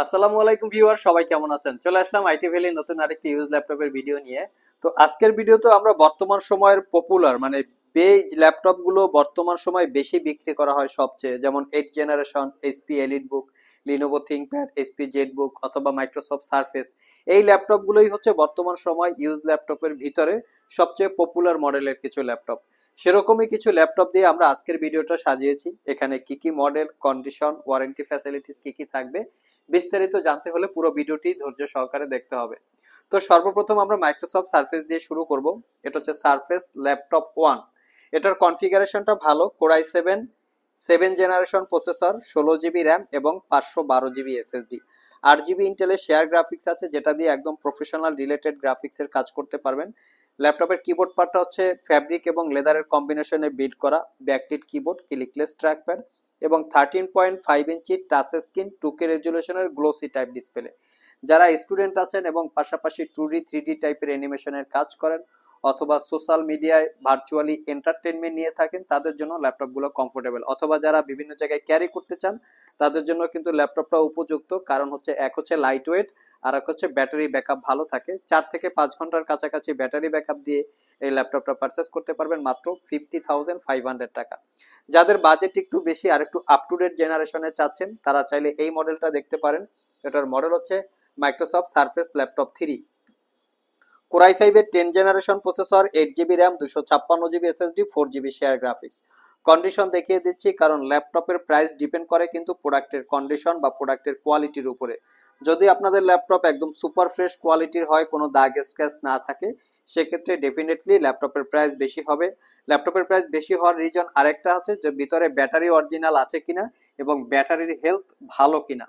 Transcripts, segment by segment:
আসসালামু আলাইকুম ভিউয়ার সবাই কেমন আছেন চলে আসলাম আইটি ভ্যালি নতুন আরেকটি ইউজ ল্যাপটপের ভিডিও নিয়ে তো আজকের ভিডিওতে আমরা বর্তমান সময়ের পপুলার মানে পেজ ল্যাপটপগুলো বর্তমান সময় বেশি বিক্রি করা হয় সবচেয়ে যেমন eight generation HP EliteBook Lenovo ThinkPad SP ZBook অথবা মাইক্রোসফট সার্ফেস এই ল্যাপটপগুলোই হচ্ছে বর্তমান সময় ইউজ ল্যাপটপের ভিতরে সবচেয়ে পপুলার মডেলের কিছু ল্যাপটপ সেরকমই কিছু ল্যাপটপ দিয়ে আমরা আজকের ভিডিওটা সাজিয়েছি এখানে কি কি মডেল কন্ডিশন ওয়ারেন্টি ফ্যাসিলিটিস কি কি থাকবে বিস্তারিত জানতে হলে পুরো ভিডিওটি ধৈর্য সহকারে দেখতে হবে তো সর্বপ্রথম আমরা মাইক্রোসফট সার্ফেস দিয়ে শুরু করব এটা হচ্ছে সার্ফেস ল্যাপটপ ওয়ান এটার কনফিগারেশনটা ভালো core i seven seven generation processor ষোলো জিবি র্যাম এবং পাঁচশো বারো জিবি এসএসডি আট জিবি ইন্টেলের শেয়ার গ্রাফিক্স আছে যেটা দিয়ে একদম প্রফেশনাল রিলেটেড গ্রাফিক্সের কাজ করতে পারবেন ল্যাপটপের কিবোর্ড পার্টটা হচ্ছে ফ্যাব্রিক এবং লেদারের কম্বিনেশনে বিল্ড করা ব্যাকলিট কিবোর্ড ক্লিকলেস ট্র্যাকপ্যাড এবং thirteen point five inch touch screen two K রেজুলেশনের গ্লোসি টাইপ ডিসপ্লে যারা স্টুডেন্ট আছেন এবং পাশাপাশি টু ডি থ্রি ডি টাইপের অ্যানিমেশনের কাজ করেন অথবা সোশ্যাল মিডিয়ায় ভার্চুয়ালি এন্টারটেনমেন্ট নিয়ে থাকেন তাদের জন্য ল্যাপটপগুলো কমফোর্টেবল অথবা যারা বিভিন্ন জায়গায় ক্যারি করতে চান তাদের জন্য কিন্তু ল্যাপটপটা উপযুক্ত কারণ হচ্ছে এক হচ্ছে লাইট ওয়েট আর এক হচ্ছে ব্যাটারি ব্যাকআপ ভালো থাকে চার থেকে পাঁচ ঘন্টার কাছাকাছি ব্যাটারি ব্যাকআপ দিয়ে এই ল্যাপটপটা পারচেস করতে পারবেন মাত্র ফিফটি থাউজেন্ড ফাইভ হান্ড্রেড টাকা যাদের বাজেট একটু বেশি আর একটু আপ টু ডেট জেনারেশনে চাচ্ছেন তারা চাইলে এই মডেলটা দেখতে পারেন এটার মডেল হচ্ছে Microsoft Surface laptop three core i ফাইভের ten generation processor eight GB RAM দুশো ছাপ্পান্ন GB SSD four GB share graphics condition দেখিয়ে দিচ্ছি কারণ ল্যাপটপের প্রাইস ডিপেন্ড করে কিন্তু প্রোডাক্টের কন্ডিশন বা প্রোডাক্টের কোয়ালিটির উপরে যদি আপনাদের ল্যাপটপ একদম সুপার ফ্রেশ কোয়ালিটির হয় কোনো দাগ স্ক্র্যাচ না থাকে সেক্ষেত্রে ডেফিনেটলি ল্যাপটপের প্রাইস বেশি হবে ল্যাপটপের প্রাইস বেশি হওয়ার রিজন আরেকটা আছে যে ভিতরে ব্যাটারি অরিজিনাল আছে কিনা এবং ব্যাটারির হেলথ ভালো কিনা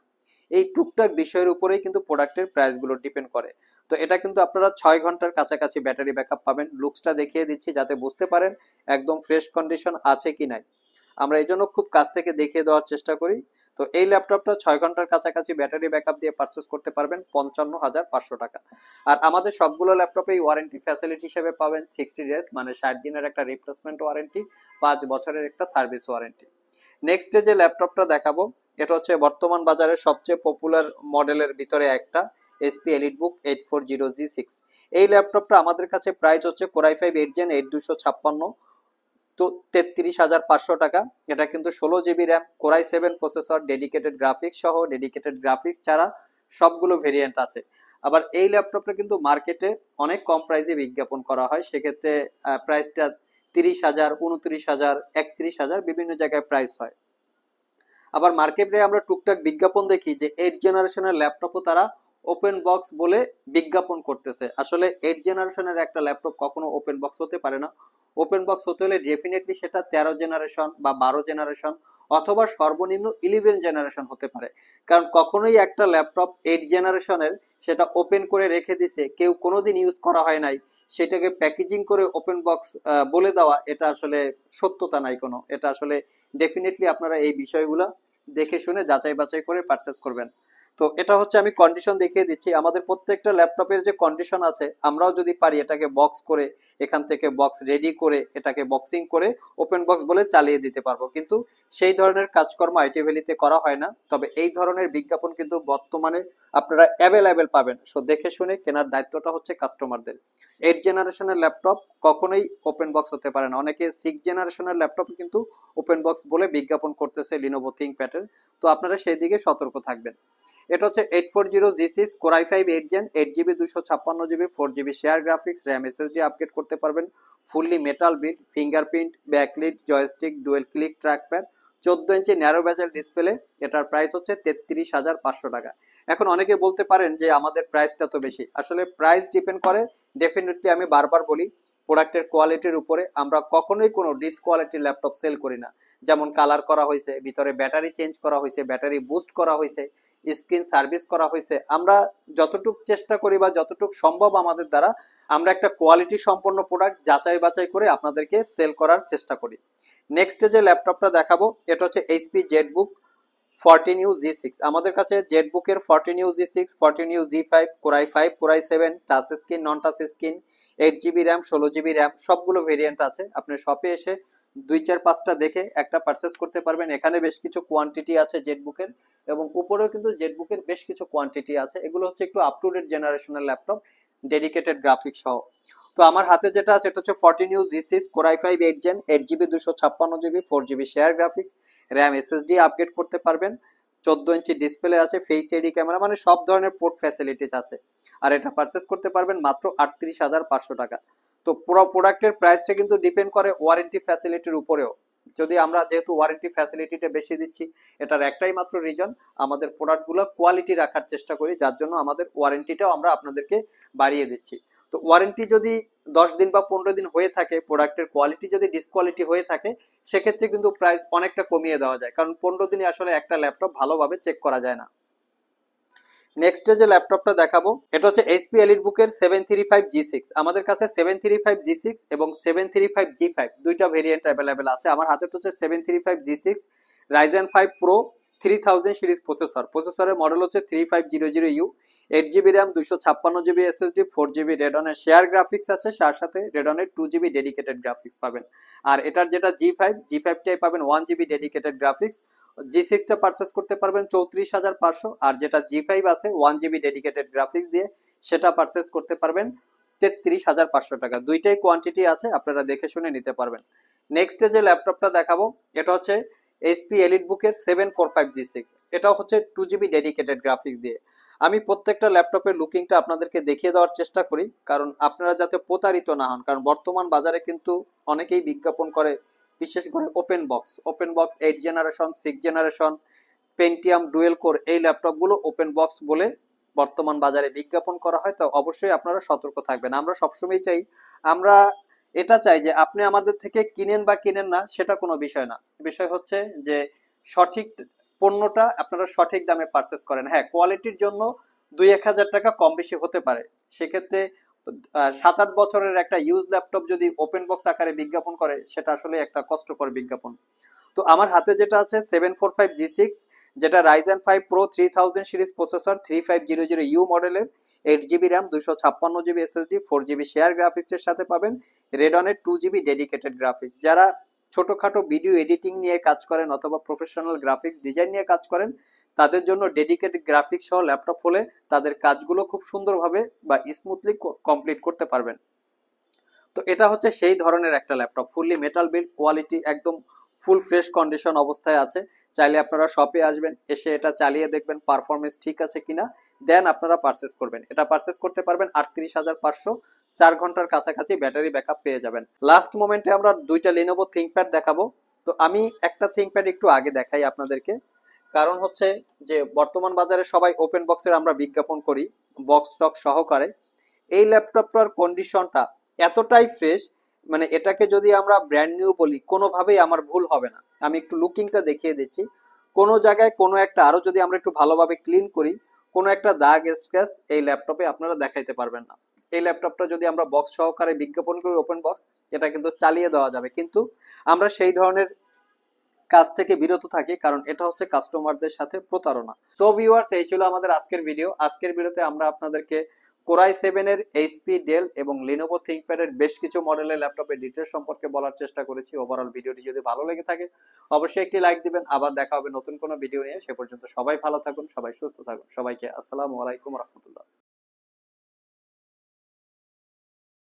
এই টুকটাক বিষয়ের উপরেই কিন্তু প্রোডাক্টের প্রাইসগুলো ডিপেন্ড করে তো এটা কিন্তু আপনারা ছয় ঘন্টার কাছাকাছি ব্যাটারি ব্যাকআপ পাবেন লুকসটা দেখিয়ে দিচ্ছি যাতে বুঝতে পারেন একদম ফ্রেশ কন্ডিশন আছে কি নাই আমরা এই জন্য খুব কাছ থেকে দেখিয়ে দেওয়ার চেষ্টা করি তো এই ল্যাপটপটা ছয় ঘন্টার কাছাকাছি ব্যাটারি ব্যাকআপ দিয়ে পারচেস করতে পারবেন পঞ্চান্ন হাজার পাঁচশো টাকা আর আমাদের সবগুলো ল্যাপটপেই ওয়ারেন্টি ফ্যাসিলিটি হিসেবে পাবেন সিক্সটি ডেজ মানে ষাট দিনের একটা রিপ্লেসমেন্ট ওয়ারেন্টি পাঁচ বছরের একটা সার্ভিস ওয়ারেন্টি ডে যে ল্যাপটপটা দেখাবো এটা হচ্ছে বর্তমান বাজারে সবচেয়ে পপুলার মডেলের ভিতরে একটা SP EliteBook eight four zero G six এই ল্যাপটপটা আমাদের কাছে প্রাইস হচ্ছে core i five eight gen eight দুশো ছাপ্পান্ন তো তেত্রিশ হাজার পাঁচশো টাকা এটা কিন্তু ষোলো GB RAM core i seven processor dedicated graphics সহ ডেডিকেটেড গ্রাফিক্স ছাড়া সবগুলো ভেরিয়েন্ট আছে আবার এই ল্যাপটপটা কিন্তু মার্কেটে অনেক কম প্রাইসে বিজ্ঞাপন করা হয় সেক্ষেত্রে প্রাইসটা তিরিশ হাজার উনত্রিশ হাজার একত্রিশ হাজার বিভিন্ন জায়গায় প্রাইস হয় আবার মার্কেটে আমরা টুকটাক বিজ্ঞাপন দেখি যে এইট জেনারেশনের ল্যাপটপও তারা ওপেন বক্স বলে বিজ্ঞাপন করতেছে আসলে এইট জেনারেশনের একটা ল্যাপটপ কখনো ওপেন বক্স হতে পারে না ওপেন বক্স হতে হলে ডেফিনেটলি সেটা তেরো জেনারেশন বা বারো জেনারেশন অথবা সর্বনিম্ন ইলেভেন জেনারেশন হতে পারে কারণ কখনোই একটা ল্যাপটপ এইট জেনারেশনের সেটা ওপেন করে রেখে দিছে কেউ কোনোদিন ইউজ করা হয় নাই সেটাকে প্যাকেজিং করে ওপেন বক্স বলে দেওয়া এটা আসলে সত্যতা নাই কোনো এটা আসলে ডেফিনেটলি আপনারা এই বিষয়গুলো দেখে শুনে যাচাই বাছাই করে পারচেস করবেন তো এটা হচ্ছে আমি কন্ডিশন দেখিয়ে দিচ্ছি আমাদের প্রত্যেকটা ল্যাপটপের যে কন্ডিশন আছে আমরাও যদি পারি এটাকে বক্স করে এখান থেকে বক্স রেডি করে এটাকে বক্সিং করে ওপেন বক্স বলে চালিয়ে দিতে পারবো কিন্তু সেই ধরনের কাজকর্ম আইটি ভ্যালিতে করা হয় না তবে এই ধরনের বিজ্ঞাপন কিন্তু বর্তমানে আপনারা অ্যাভেলেবেল পাবেন সো দেখে শুনে কেনার দায়িত্বটা হচ্ছে কাস্টমারদের এইট জেনারেশনের ল্যাপটপ কখনোই ওপেন বক্স হতে পারে না অনেকে সিক্স জেনারেশনের ল্যাপটপ কিন্তু ওপেন বক্স বলে বিজ্ঞাপন করতেছে লিনোভো থিং প্যাটের তো আপনারা সেই দিকে সতর্ক থাকবেন এটা হচ্ছে eight four zero G six core i five eight gen eight GB দুশো ছাপ্পান্ন GB four GB share graphics RAM SSD upgrade করতে পারবেন fully metal bit fingerprint backlit joystick dual click trackpad চোদ্দ ইঞ্চি ন্যারো ব্যাজেল ডিসপ্লে এটার price হচ্ছে তেত্রিশ হাজার পাঁচশো টাকা এখন অনেকে বলতে পারেন যে আমাদের প্রাইসটা তো বেশি আসলে প্রাইস ডিপেন্ড করে ডেফিনেটলি আমি বারবার বলি প্রোডাক্টের কোয়ালিটির উপরে আমরা কখনোই কোনো ডিসকোয়ালিটির ল্যাপটপ সেল করি না যেমন কালার করা হয়েছে ভিতরে ব্যাটারি চেঞ্জ করা হয়েছে ব্যাটারি বুস্ট করা হয়েছে স্ক্রিন সার্ভিস করা হয়েছে আমরা যতটুক চেষ্টা করি বা যতটুক সম্ভব আমাদের দ্বারা আমরা একটা কোয়ালিটি সম্পন্ন প্রোডাক্ট যাচাই বাছাই করে আপনাদেরকে সেল করার চেষ্টা করি নেক্সটে যে ল্যাপটপটা দেখাবো এটা হচ্ছে HP ZBook fourteen U G six আমাদের কাছে জেড বুকের fourteen U G six fourteen U G five core i five core i seven touch screen non touch screen eight GB RAM ষোলো জিবি র্যাম সবগুলো ভেরিয়েন্ট আছে আপনি শপে এসে দুই চার পাঁচটা দেখে একটা পারচেস করতে পারবেন এখানে বেশ কিছু কোয়ান্টিটি আছে জেটবুকের এবং উপরেও কিন্তু জেটবুকের বেশ কিছু কোয়ান্টিটি আছে এগুলো হচ্ছে একটু আপ টু ডেট জেনারেশনের ল্যাপটপ ডেডিকেটেড গ্রাফিক্স সহ তো আমার হাতে যেটা আছে এটা হচ্ছে forty news G six core i five eight gen eight GB দুশো ছাপ্পান্ন GB four GB share graphics RAM SSD upgrade করতে পারবেন চোদ্দ ইঞ্চি ডিসপ্লে আছে ফেস এডি ক্যামেরা মানে সব ধরনের পোর্ট ফ্যাসিলিটিস আছে আর এটা পারচেস করতে পারবেন মাত্র আটত্রিশ হাজার পাঁচশো টাকা তো পুরো প্রোডাক্টের প্রাইসটা কিন্তু ডিপেন্ড করে ওয়ারেন্টি ফ্যাসিলিটির উপরেও যদি আমরা যেহেতু ওয়ারেন্টি ফ্যাসিলিটিটা বেশি দিচ্ছি এটার একটাই মাত্র রিজন আমাদের প্রোডাক্টগুলো কোয়ালিটি রাখার চেষ্টা করি যার জন্য আমাদের ওয়ারেন্টিটাও আমরা আপনাদেরকে বাড়িয়ে দিচ্ছি তো ওয়ারেন্টি যদি দশ দিন বা পনেরো দিন হয়ে থাকে প্রোডাক্টের কোয়ালিটি যদি ডিসকোয়ালিটি হয়ে থাকে সেক্ষেত্রে কিন্তু প্রাইস অনেকটা কমিয়ে দেওয়া যায় কারণ পনেরো দিনে আসলে একটা ল্যাপটপ ভালোভাবে চেক করা যায় না নেক্সটে যে ল্যাপটপটা দেখাবো এটা হচ্ছে এইচপি এলিট বুকের seven three five G six আমাদের কাছে seven three five G six এবং seven three five G five দুইটা ভেরিয়েন্ট অ্যাভেলেবেল আছে আমার হাতে হচ্ছে seven three five G six Ryzen five pro three thousand series processor প্রসেসরের মডেল হচ্ছে three five zero zero U eight GB RAM দুশো ছাপ্পান্ন জিবি এসএসডি ফোর জিবি রেডনের শেয়ার গ্রাফিক্স আছে তার সাথে রেডনের টু জিবি ডেডিকেটেড গ্রাফিক্স পাবেন আর এটার যেটা জি ফাইভ জি ফাইভটাই পাবেন one GB dedicated graphics G সিক্সটা পারচেস করতে পারবেন চৌত্রিশ হাজার পাঁচশো আর যেটা জি ফাইভ আছে ওয়ান জিবি ডেডিকেটেড গ্রাফিক্স দিয়ে সেটা পারচেস করতে পারবেন তেত্রিশ হাজার পাঁচশো টাকা দুইটাই কোয়ান্টিটি আছে আপনারা দেখে শুনে নিতে পারবেন নেক্সটে যে ল্যাপটপটা দেখাবো এটা হচ্ছে এইচপি এলিট বুকের seven four five G six এটা হচ্ছে টু জিবি ডেডিকেটেড গ্রাফিক্স দিয়ে আমি প্রত্যেকটা ল্যাপটপের লুকিংটা আপনাদেরকে দেখিয়ে দেওয়ার চেষ্টা করি কারণ আপনারা যাতে প্রতারিত না হন কারণ বর্তমান বাজারে কিন্তু অনেকেই বিজ্ঞাপন করে বিশেষ করে open box open box eight generation six generation Pentium dual core এই ল্যাপটপগুলো ওপেন বক্স বলে বর্তমান বাজারে বিজ্ঞাপন করা হয় তো অবশ্যই আপনারা সতর্ক থাকবেন আমরা সবসময় চাই আমরা এটা চাই যে আপনি আমাদের থেকে কিনেন বা কিনেন না সেটা কোনো বিষয় না বিষয় হচ্ছে যে সঠিক পণ্যটা আপনারা সঠিক দামে পারচেস করেন হ্যাঁ কোয়ালিটির জন্য দুই এক হাজার টাকা কম বেশি হতে পারে সেক্ষেত্রে সাত আট বছরের একটা ইউজ ল্যাপটপ যদি ওপেন বক্স আকারে বিজ্ঞাপন করে সেটা আসলে একটা কষ্টকর বিজ্ঞাপন তো আমার হাতে যেটা আছে seven four five G six যেটা Ryzen five pro three thousand series processor three five zero zero U মডেলের এইট জিবি র্যাম দুশো ছাপ্পান্ন GB SSD four GB share গ্রাফিক্সের সাথে পাবেন রেডনের টু জিবি ডেডিকেটেড গ্রাফিক্স যারা ছোটোখাটো ভিডিও এডিটিং নিয়ে কাজ করেন অথবা প্রফেশনাল গ্রাফিক্স ডিজাইন নিয়ে কাজ করেন তাদের জন্য ডেডিকেট গ্রাফিক্স সহ ল্যাপটপ হলে তাদের কাজগুলো খুব সুন্দরভাবে বা স্মুথলি কমপ্লিট করতে পারবেন তো এটা হচ্ছে সেই ধরনের একটা laptop fully metal build quality একদম ফুল ফ্রেশ কন্ডিশন অবস্থায় আছে চাইলে আপনারা শপে আসবেন এসে এটা চালিয়ে দেখবেন পারফরমেন্স ঠিক আছে কিনা দেন আপনারা পারচেস করবেন এটা পারচেস করতে পারবেন আটত্রিশ হাজার পাঁচশো চার ঘন্টার কাছাকাছি ব্যাটারি ব্যাকআপ পেয়ে যাবেন লাস্ট মোমেন্টে আমরা দুইটা থিঙ্ক থিঙ্কপ্যাড দেখাবো তো আমি একটা থিঙ্কপ্যাড একটু আগে দেখাই আপনাদেরকে কারণ হচ্ছে যে বর্তমান বাজারে সবাই ওপেন বক্সের আমরা বিজ্ঞাপন করি বক্স স্টক সহকারে এই ল্যাপটপটার কন্ডিশনটা এতটাই ফ্রেশ মানে এটাকে যদি আমরা ব্র্যান্ড নিউ বলি কোনোভাবেই আমার ভুল হবে না আমি একটু লুকিংটা দেখিয়ে দিচ্ছি কোনো জায়গায় কোনো একটা আরও যদি আমরা একটু ভালোভাবে ক্লিন করি কোনো একটা দাগ স্ক্র্যাচ এই ল্যাপটপে আপনারা দেখাইতে পারবেন না এই ল্যাপটপটা যদি আমরা বক্স সহকারে বিজ্ঞাপন করি ওপেন বক্স এটা কিন্তু চালিয়ে দেওয়া যাবে কিন্তু আমরা সেই ধরনের কাজ থেকে বিরত থাকি কারণ এটা হচ্ছে কাস্টমারদের সাথে প্রতারণা সো ভিউয়ার্স এই ছিল আমাদের আজকের ভিডিও আজকের ভিডিওতে আমরা আপনাদেরকে কোরাই সেভেনের এইচপি ডেল এবং লিনোভো থিঙ্কপ্যাডের বেশ কিছু মডেলের ল্যাপটপের ডিটেল সম্পর্কে বলার চেষ্টা করেছি ওভারঅল ভিডিওটি যদি ভালো লেগে থাকে অবশ্যই একটি লাইক দিবেন আবার দেখা হবে নতুন কোনো ভিডিও নিয়ে সে পর্যন্ত সবাই ভালো থাকুন সবাই সুস্থ থাকুন সবাইকে আসসালামু আলাইকুম রহমতুল্লাহ